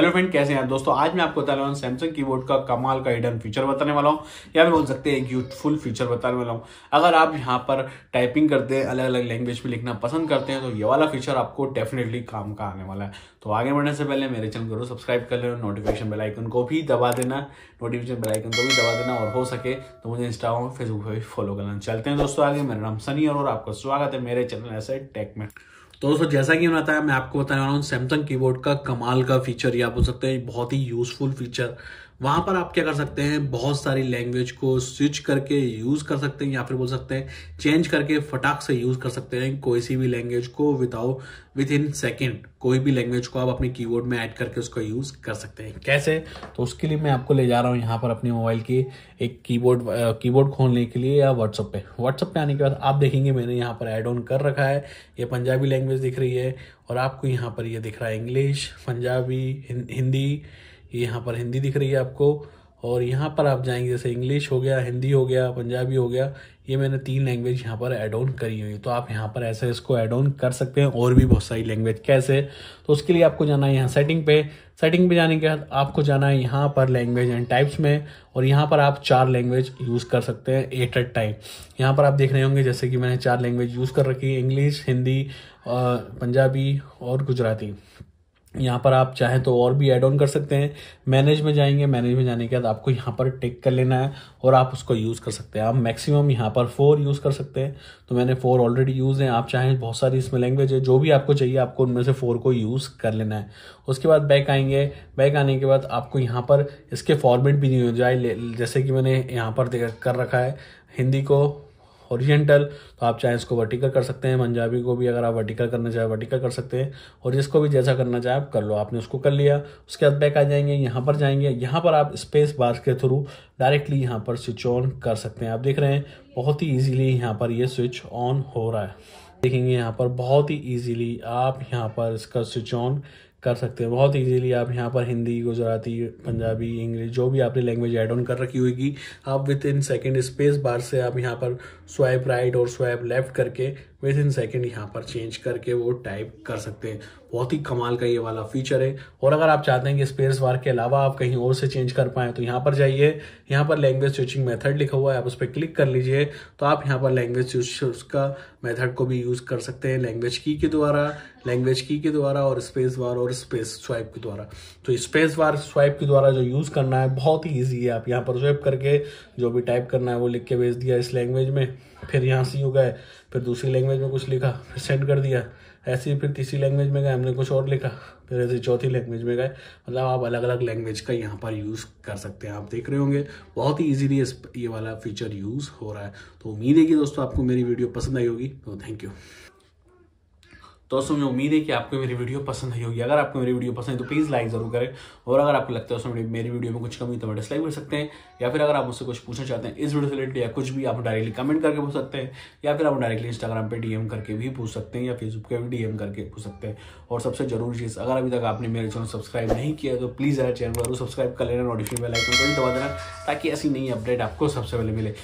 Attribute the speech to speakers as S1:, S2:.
S1: hello friend कैसे हैं दोस्तों आज मैं आपको बताने वाला हूँ सैमसंग कीबोर्ड का कमाल का हिडन फीचर बताने वाला हूँ या मैं बोल सकते हैं यूथफुल फीचर बताने वाला हूँ अगर आप यहाँ पर टाइपिंग करते हैं अलग अलग लैंग्वेज में लिखना पसंद करते हैं तो ये वाला फीचर आपको डेफिनेटली काम का आने वाला है तो आगे बढ़ने से पहले मेरे चैनल को सब्सक्राइब कर लेना नोटिफिकेशन बेलाइकन को भी दबा देना नोटिफिकेशन बेलाइकन को भी दबा देना और हो सके तो मुझे इंस्टाग्राम फेसबुक पर भी फॉलो करना चलते हैं दोस्तों आगे मेरा नाम सनी और आपका स्वागत है मेरे चैनल ऐसे टेक में तो दोस्तों जैसा कि मैंने बताया मैं आपको बताने वाला हूँ सैमसंग कीबोर्ड का कमाल का फीचर या बोल सकते हैं बहुत ही यूजफुल फीचर वहाँ पर आप क्या कर सकते हैं बहुत सारी लैंग्वेज को स्विच करके यूज़ कर सकते हैं या फिर बोल सकते हैं चेंज करके फटाक से यूज़ कर सकते हैं कोई सी भी लैंग्वेज को विदाउट विद इन सेकेंड कोई भी लैंग्वेज को आप अपने कीबोर्ड में ऐड करके उसका यूज़ कर सकते हैं कैसे तो उसके लिए मैं आपको ले जा रहा हूँ यहाँ पर अपने मोबाइल की एक कीबोर्ड कीबोर्ड खोलने के लिए या व्हाट्सअप पे व्हाट्सअप पे आने के बाद आप देखेंगे मैंने यहाँ पर एड ऑन कर रखा है ये पंजाबी लैंग्वेज दिख रही है और आपको यहाँ पर ये यह दिख रहा है इंग्लिश पंजाबी हिंदी ये यहाँ पर हिंदी दिख रही है आपको और यहाँ पर आप जाएंगे जैसे इंग्लिश हो गया हिंदी हो गया पंजाबी हो गया ये मैंने तीन लैंग्वेज यहाँ पर एड ऑन करी हुई है तो आप यहाँ पर ऐसे इसको एड ऑन कर सकते हैं और भी बहुत सारी लैंग्वेज कैसे तो उसके लिए आपको जाना है यहाँ सेटिंग पे सेटिंग पे जाने के बाद आपको जाना है यहाँ पर लैंग्वेज एंड टाइप्स में और यहाँ पर आप चार लैंग्वेज यूज़ कर सकते हैं एट एट टाइम यहाँ पर आप देख रहे होंगे जैसे कि मैंने चार लैंग्वेज यूज़ कर रखी है इंग्लिश हिंदी पंजाबी और गुजराती यहाँ पर आप चाहें तो और भी ऐड ऑन कर सकते हैं मैनेज में जाएंगे मैनेज में जाने के बाद आपको यहाँ पर टिक कर लेना है और आप उसको यूज़ कर सकते हैं आप मैक्सिमम यहाँ पर फोर यूज़ कर सकते हैं तो मैंने फोर ऑलरेडी यूज़ हैं आप चाहें बहुत सारी इसमें लैंग्वेज है जो भी आपको चाहिए आपको उनमें से फोर को यूज़ कर लेना है उसके बाद बैक आएंगे बैक आने के बाद आपको यहाँ पर इसके फॉर्मेट भी नहीं हो जाए जैसे कि मैंने यहाँ पर कर रखा है हिंदी को हॉरिजेंटल तो आप चाहे इसको वर्टिकल कर सकते हैं पंजाबी को भी अगर आप वर्टिकल करना चाहें वर्टिकल कर सकते हैं और जिसको भी जैसा करना चाहे आप कर लो आपने उसको कर लिया उसके बाद बैक आ जाएंगे यहाँ पर जाएंगे यहाँ पर आप स्पेस बार के थ्रू डायरेक्टली यहाँ पर स्विच ऑन कर सकते हैं आप देख रहे हैं बहुत ही ईजिली यहाँ पर ये स्विच ऑन हो रहा है देखेंगे यहाँ पर बहुत ही ईजिली आप यहाँ पर इसका स्विच ऑन कर सकते हैं बहुत इजीली आप यहाँ पर हिंदी गुजराती पंजाबी इंग्लिश जो भी आपने लैंग्वेज ऐड ऑन कर रखी होगी आप within second space bar से आप यहाँ पर स्वाइप राइट और स्वाइप लेफ्ट करके विद इन सेकेंड यहाँ पर चेंज करके वो टाइप कर सकते हैं बहुत ही कमाल का ये वाला फीचर है और अगर आप चाहते हैं कि स्पेस बार के अलावा आप कहीं और से चेंज कर पाएं तो यहाँ पर जाइए यहाँ पर लैंग्वेज स्विचिंग मेथड लिखा हुआ है आप उस पर क्लिक कर लीजिए तो आप यहाँ पर लैंग्वेज का मेथड को भी यूज़ कर सकते हैं लैंग्वेज की के द्वारा लैंग्वेज की के द्वारा और स्पेस बार और और स्पेस स्वाइप के द्वारा तो स्पेस बार स्वाइप के द्वारा जो यूज़ करना है बहुत ही ईजी है आप यहाँ पर स्वाइप करके जो भी टाइप करना है वो लिख के भेज दिया इस लैंग्वेज में फिर यहाँ से यू गए फिर दूसरी लैंग्वेज में कुछ लिखा फिर सेंड कर दिया ऐसे ही फिर तीसरी लैंग्वेज में गए हमने कुछ और लिखा फिर ऐसे चौथी लैंग्वेज में गए मतलब आप अलग अलग लैंग्वेज का यहाँ पर यूज़ कर सकते हैं आप देख रहे होंगे बहुत ही ईजीली ये वाला फीचर यूज़ हो रहा है तो उम्मीद है कि दोस्तों आपको मेरी वीडियो पसंद आई होगी तो थैंक यू दोस्तों मुझे उम्मीद है कि आपको मेरी वीडियो पसंद आई होगी अगर आपको मेरी वीडियो पसंद है तो प्लीज़ लाइक जरूर करें और अगर आपको लगता है उसमें मेरी वीडियो में कुछ कमी तो डिसलाइक कर सकते हैं या फिर अगर आप मुझसे कुछ पूछना चाहते हैं इस वीडियो से रिलेटेड या कुछ भी आप डायरेक्टली कमेंट करके पूछ सकते हैं या फिर आप डायरेक्टली इंस्टाग्राम पर डी करके भी पूछ सकते हैं या फेसबुक पर भी डी करके पूछ सकते हैं और सबसे जरूरी चीज़ अगर अभी तक आपने मेरे चैनल सब्सक्राइब नहीं किया तो प्लीज़ मेरा चैनल जरूर सब्सक्राइब कर लेना नोटिफिकेशन बेल आइकन को भी दबा देना ताकि ऐसी नई अपडेट आपको सबसे पहले मिले